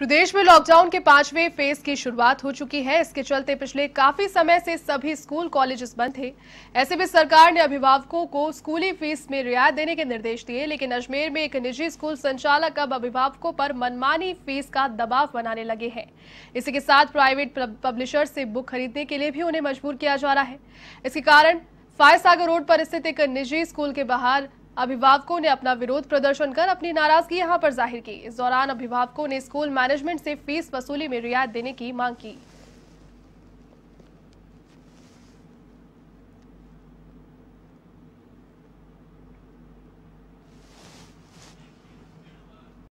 प्रदेश में लॉकडाउन के पांचवें फेज की शुरुआत हो चुकी है इसके चलते पिछले काफी समय से सभी स्कूल कॉलेजेस बंद थे ऐसे में सरकार ने अभिभावकों को स्कूली फीस में रियायत देने के निर्देश दिए लेकिन अजमेर में एक निजी स्कूल संचालक अब अभिभावकों पर मनमानी फीस का दबाव बनाने लगे हैं इसी के साथ प्राइवेट पब्लिशर से बुक खरीदने के लिए भी उन्हें मजबूर किया जा रहा है इसके कारण फायसागर रोड पर स्थित एक निजी स्कूल के बाहर अभिभावकों ने अपना विरोध प्रदर्शन कर अपनी नाराजगी यहाँ पर जाहिर की इस दौरान अभिभावकों ने स्कूल मैनेजमेंट से फीस वसूली में रियायत देने की मांग की